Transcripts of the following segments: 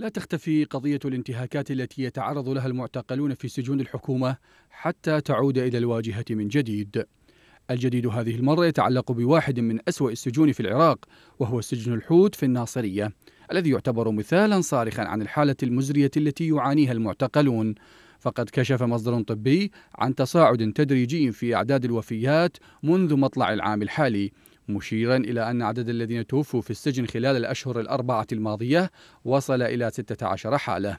لا تختفي قضية الانتهاكات التي يتعرض لها المعتقلون في سجون الحكومة حتى تعود إلى الواجهة من جديد. الجديد هذه المرة يتعلق بواحد من أسوأ السجون في العراق وهو سجن الحوت في الناصرية الذي يعتبر مثالا صارخا عن الحالة المزرية التي يعانيها المعتقلون فقد كشف مصدر طبي عن تصاعد تدريجي في أعداد الوفيات منذ مطلع العام الحالي مشيرا إلى أن عدد الذين توفوا في السجن خلال الأشهر الأربعة الماضية وصل إلى 16 حالة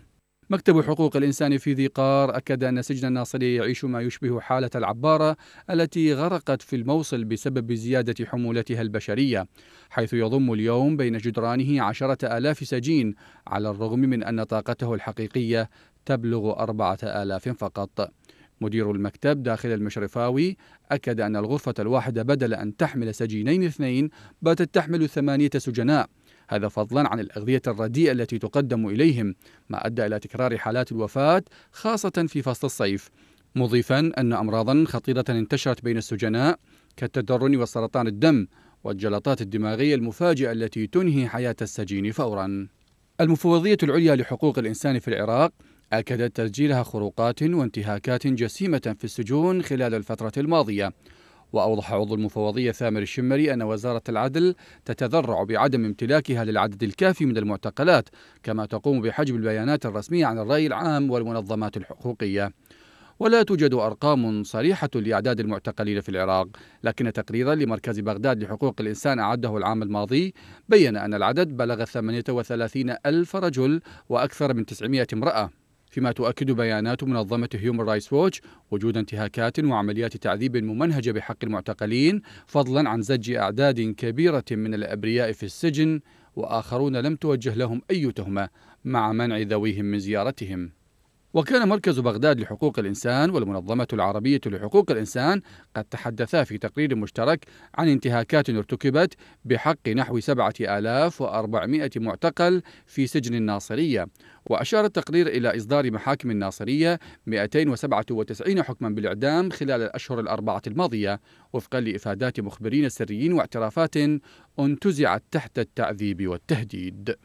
مكتب حقوق الإنسان في ذي قار أكد أن سجن الناصرية يعيش ما يشبه حالة العبارة التي غرقت في الموصل بسبب زيادة حمولتها البشرية حيث يضم اليوم بين جدرانه عشرة آلاف سجين على الرغم من أن طاقته الحقيقية تبلغ أربعة آلاف فقط مدير المكتب داخل المشرفاوي أكد أن الغرفة الواحدة بدل أن تحمل سجينين اثنين باتت تحمل ثمانية سجناء هذا فضلا عن الأغذية الرديئة التي تقدم إليهم ما أدى إلى تكرار حالات الوفاة خاصة في فصل الصيف مضيفا أن أمراضا خطيرة انتشرت بين السجناء كالتدرن وسرطان الدم والجلطات الدماغية المفاجئة التي تنهي حياة السجين فورا المفوضية العليا لحقوق الإنسان في العراق أكدت تسجيلها خروقات وانتهاكات جسيمة في السجون خلال الفترة الماضية وأوضح عضو المفوضية ثامر الشمري أن وزارة العدل تتذرع بعدم امتلاكها للعدد الكافي من المعتقلات كما تقوم بحجب البيانات الرسمية عن الرأي العام والمنظمات الحقوقية ولا توجد أرقام صريحة لأعداد المعتقلين في العراق لكن تقريرا لمركز بغداد لحقوق الإنسان أعده العام الماضي بين أن العدد بلغ 38 ألف رجل وأكثر من 900 امرأة فيما تؤكد بيانات منظمة هيومن رايتس ووتش وجود انتهاكات وعمليات تعذيب ممنهجة بحق المعتقلين فضلا عن زج أعداد كبيرة من الأبرياء في السجن وآخرون لم توجه لهم أي تهمة مع منع ذويهم من زيارتهم وكان مركز بغداد لحقوق الإنسان والمنظمة العربية لحقوق الإنسان قد تحدثا في تقرير مشترك عن انتهاكات ارتكبت بحق نحو 7400 معتقل في سجن الناصرية وأشار التقرير إلى إصدار محاكم الناصرية 297 حكما بالإعدام خلال الأشهر الأربعة الماضية وفقا لإفادات مخبرين سريين واعترافات انتزعت تحت التعذيب والتهديد